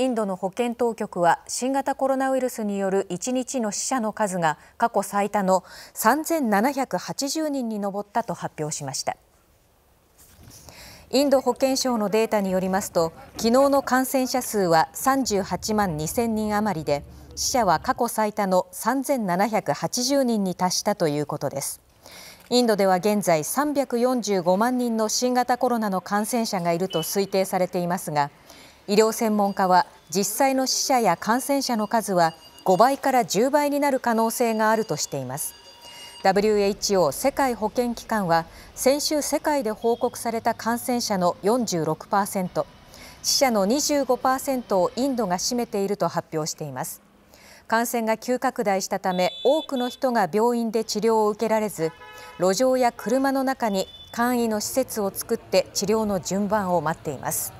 インドの保健当局は新型コロナウイルスによる1日の死者の数が過去最多の3780人に上ったと発表しましたインド保健省のデータによりますと昨日の感染者数は38万2000人余りで死者は過去最多の3780人に達したということですインドでは現在345万人の新型コロナの感染者がいると推定されていますが医療専門家は実際の死者や感染者の数は5倍から10倍になる可能性があるとしています WHO 世界保健機関は先週世界で報告された感染者の46%死者の25%をインドが占めていると発表しています感染が急拡大したため多くの人が病院で治療を受けられず路上や車の中に簡易の施設を作って治療の順番を待っています